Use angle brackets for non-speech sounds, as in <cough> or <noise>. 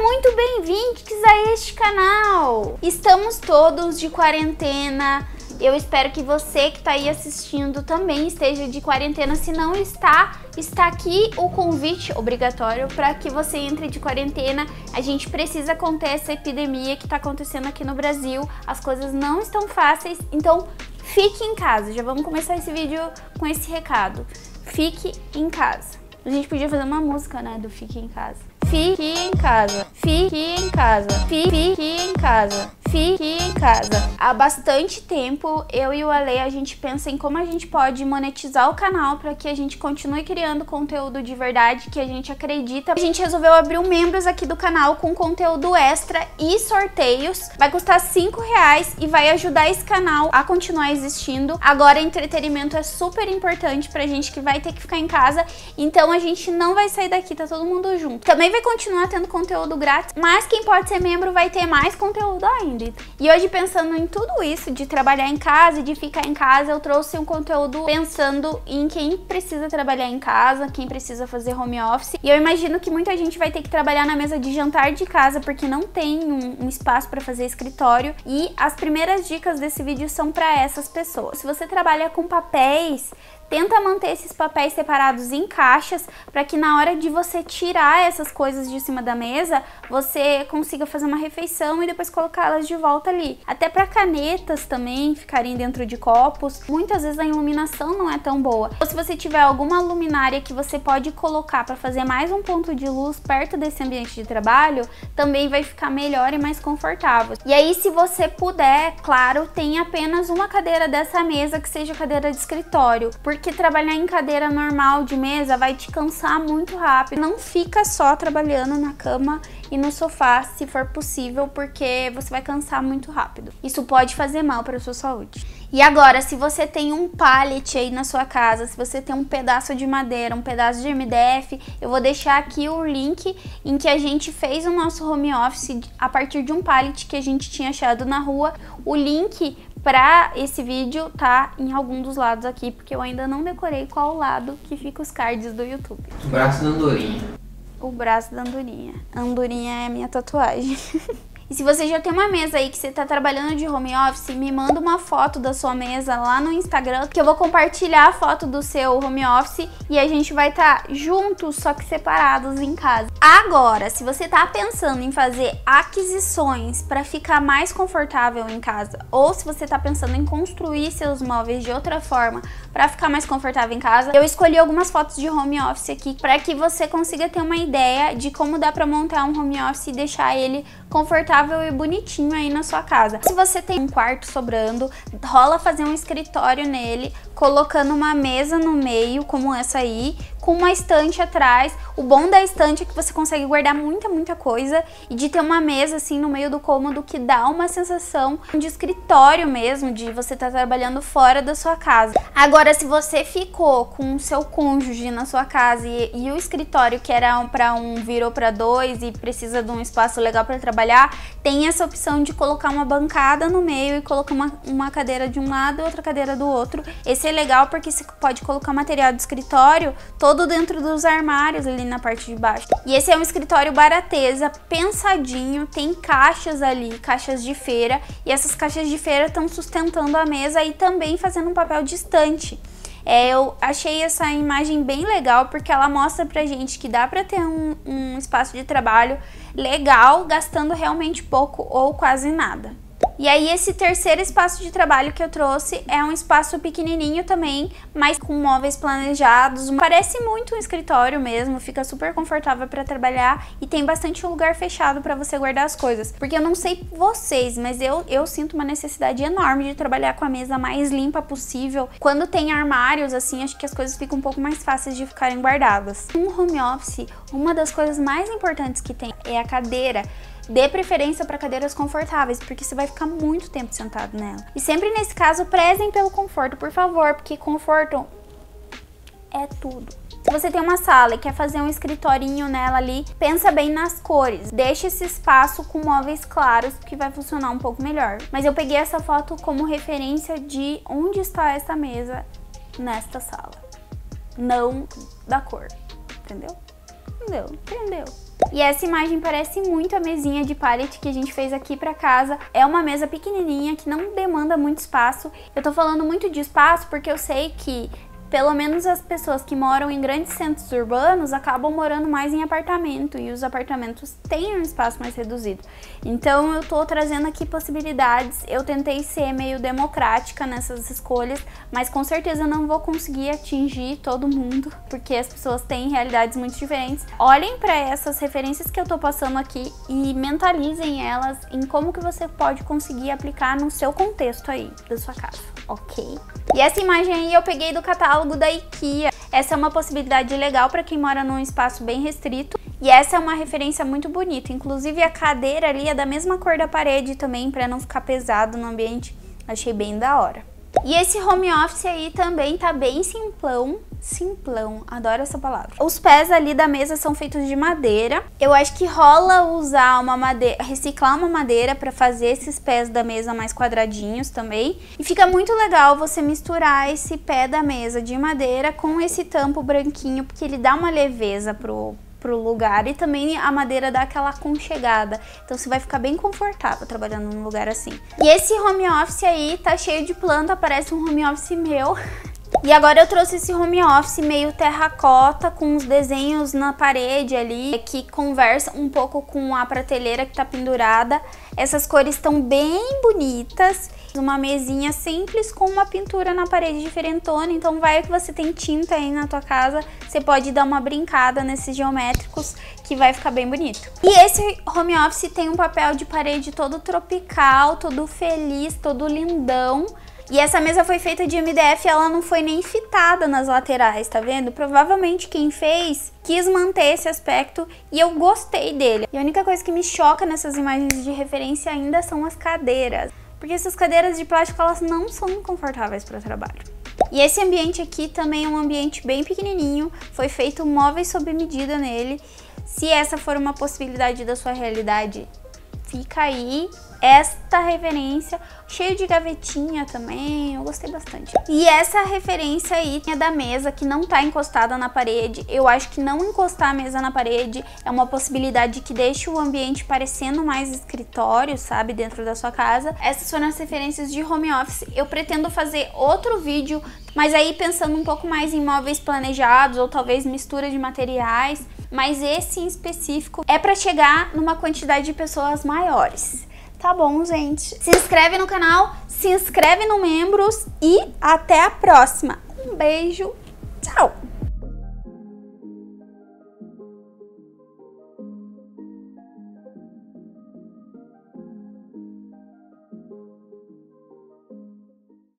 muito bem-vindos a este canal! Estamos todos de quarentena, eu espero que você que está aí assistindo também esteja de quarentena. Se não está, está aqui o convite obrigatório para que você entre de quarentena. A gente precisa conter essa epidemia que está acontecendo aqui no Brasil. As coisas não estão fáceis, então fique em casa. Já vamos começar esse vídeo com esse recado. Fique em casa. A gente podia fazer uma música, né, do Fique em Casa. Fique em casa. Fique em casa. Fique em casa fique em casa. Há bastante tempo, eu e o Ale, a gente pensa em como a gente pode monetizar o canal para que a gente continue criando conteúdo de verdade que a gente acredita. A gente resolveu abrir um membros aqui do canal com conteúdo extra e sorteios. Vai custar 5 reais e vai ajudar esse canal a continuar existindo. Agora, entretenimento é super importante pra gente que vai ter que ficar em casa, então a gente não vai sair daqui, tá todo mundo junto. Também vai continuar tendo conteúdo grátis, mas quem pode ser membro vai ter mais conteúdo ainda. E hoje, pensando em tudo isso, de trabalhar em casa e de ficar em casa, eu trouxe um conteúdo pensando em quem precisa trabalhar em casa, quem precisa fazer home office. E eu imagino que muita gente vai ter que trabalhar na mesa de jantar de casa, porque não tem um, um espaço para fazer escritório. E as primeiras dicas desse vídeo são para essas pessoas. Se você trabalha com papéis, Tenta manter esses papéis separados em caixas para que na hora de você tirar essas coisas de cima da mesa, você consiga fazer uma refeição e depois colocá-las de volta ali. Até para canetas também ficarem dentro de copos. Muitas vezes a iluminação não é tão boa. Ou se você tiver alguma luminária que você pode colocar para fazer mais um ponto de luz perto desse ambiente de trabalho, também vai ficar melhor e mais confortável. E aí se você puder, claro, tenha apenas uma cadeira dessa mesa que seja cadeira de escritório, porque trabalhar em cadeira normal de mesa vai te cansar muito rápido. Não fica só trabalhando na cama e no sofá, se for possível, porque você vai cansar muito rápido. Isso pode fazer mal para sua saúde. E agora, se você tem um pallet aí na sua casa, se você tem um pedaço de madeira, um pedaço de MDF, eu vou deixar aqui o link em que a gente fez o nosso home office a partir de um pallet que a gente tinha achado na rua. O link pra esse vídeo tá em algum dos lados aqui, porque eu ainda não decorei qual lado que fica os cards do YouTube. O braço da andorinha. O braço da andorinha. Andorinha é a minha tatuagem. <laughs> E se você já tem uma mesa aí que você está trabalhando de home office, me manda uma foto da sua mesa lá no Instagram, que eu vou compartilhar a foto do seu home office e a gente vai estar tá juntos, só que separados em casa. Agora, se você está pensando em fazer aquisições para ficar mais confortável em casa, ou se você está pensando em construir seus móveis de outra forma para ficar mais confortável em casa, eu escolhi algumas fotos de home office aqui para que você consiga ter uma ideia de como dá para montar um home office e deixar ele confortável confortável e bonitinho aí na sua casa. Se você tem um quarto sobrando, rola fazer um escritório nele, colocando uma mesa no meio, como essa aí, com uma estante atrás. O bom da estante é que você consegue guardar muita, muita coisa e de ter uma mesa assim no meio do cômodo que dá uma sensação de escritório mesmo, de você estar tá trabalhando fora da sua casa. Agora, se você ficou com o seu cônjuge na sua casa e, e o escritório que era para um virou para dois e precisa de um espaço legal para trabalhar, tem essa opção de colocar uma bancada no meio e colocar uma, uma cadeira de um lado e outra cadeira do outro. Esse é legal porque você pode colocar material de escritório todo todo dentro dos armários ali na parte de baixo. E esse é um escritório barateza, pensadinho, tem caixas ali, caixas de feira, e essas caixas de feira estão sustentando a mesa e também fazendo um papel distante. É, eu achei essa imagem bem legal porque ela mostra pra gente que dá pra ter um, um espaço de trabalho legal, gastando realmente pouco ou quase nada. E aí esse terceiro espaço de trabalho que eu trouxe é um espaço pequenininho também, mas com móveis planejados. Parece muito um escritório mesmo, fica super confortável para trabalhar e tem bastante lugar fechado para você guardar as coisas. Porque eu não sei vocês, mas eu, eu sinto uma necessidade enorme de trabalhar com a mesa mais limpa possível. Quando tem armários, assim, acho que as coisas ficam um pouco mais fáceis de ficarem guardadas. Um home office, uma das coisas mais importantes que tem é a cadeira. Dê preferência para cadeiras confortáveis, porque você vai ficar muito tempo sentado nela. E sempre nesse caso, prezem pelo conforto, por favor, porque conforto é tudo. Se você tem uma sala e quer fazer um escritorinho nela ali, pensa bem nas cores. Deixe esse espaço com móveis claros, que vai funcionar um pouco melhor. Mas eu peguei essa foto como referência de onde está essa mesa nesta sala. Não da cor. Entendeu? Entendeu? Entendeu? E essa imagem parece muito a mesinha de pallet que a gente fez aqui para casa. É uma mesa pequenininha que não demanda muito espaço. Eu tô falando muito de espaço porque eu sei que pelo menos as pessoas que moram em grandes centros urbanos acabam morando mais em apartamento e os apartamentos têm um espaço mais reduzido. Então eu estou trazendo aqui possibilidades. Eu tentei ser meio democrática nessas escolhas, mas com certeza não vou conseguir atingir todo mundo, porque as pessoas têm realidades muito diferentes. Olhem para essas referências que eu estou passando aqui e mentalizem elas em como que você pode conseguir aplicar no seu contexto aí da sua casa, ok? E essa imagem aí eu peguei do catálogo catálogo da IKEA. Essa é uma possibilidade legal para quem mora num espaço bem restrito. E essa é uma referência muito bonita. Inclusive a cadeira ali é da mesma cor da parede também para não ficar pesado no ambiente. Achei bem da hora. E esse home office aí também tá bem simplão, simplão, adoro essa palavra. Os pés ali da mesa são feitos de madeira. Eu acho que rola usar uma madeira, reciclar uma madeira para fazer esses pés da mesa mais quadradinhos também. E fica muito legal você misturar esse pé da mesa de madeira com esse tampo branquinho, porque ele dá uma leveza pro pro lugar e também a madeira dá aquela aconchegada. Então você vai ficar bem confortável trabalhando num lugar assim. E esse home office aí tá cheio de planta, parece um home office meu. <laughs> E agora eu trouxe esse home office meio terracota, com os desenhos na parede ali, que conversa um pouco com a prateleira que tá pendurada. Essas cores estão bem bonitas. Uma mesinha simples com uma pintura na parede diferentona, então vai que você tem tinta aí na tua casa, você pode dar uma brincada nesses geométricos que vai ficar bem bonito. E esse home office tem um papel de parede todo tropical, todo feliz, todo lindão, e essa mesa foi feita de MDF, ela não foi nem fitada nas laterais, tá vendo? Provavelmente quem fez quis manter esse aspecto e eu gostei dele. E a única coisa que me choca nessas imagens de referência ainda são as cadeiras. Porque essas cadeiras de plástico, elas não são confortáveis para trabalho. E esse ambiente aqui também é um ambiente bem pequenininho, foi feito móveis sob medida nele. Se essa for uma possibilidade da sua realidade, fica aí esta referência, cheio de gavetinha também, eu gostei bastante. E essa referência aí é da mesa que não tá encostada na parede, eu acho que não encostar a mesa na parede é uma possibilidade que deixa o ambiente parecendo mais escritório, sabe, dentro da sua casa. Essas foram as referências de home office, eu pretendo fazer outro vídeo, mas aí pensando um pouco mais em móveis planejados ou talvez mistura de materiais, mas esse em específico é para chegar numa quantidade de pessoas maiores. Tá bom, gente? Se inscreve no canal, se inscreve no Membros e até a próxima. Um beijo, tchau!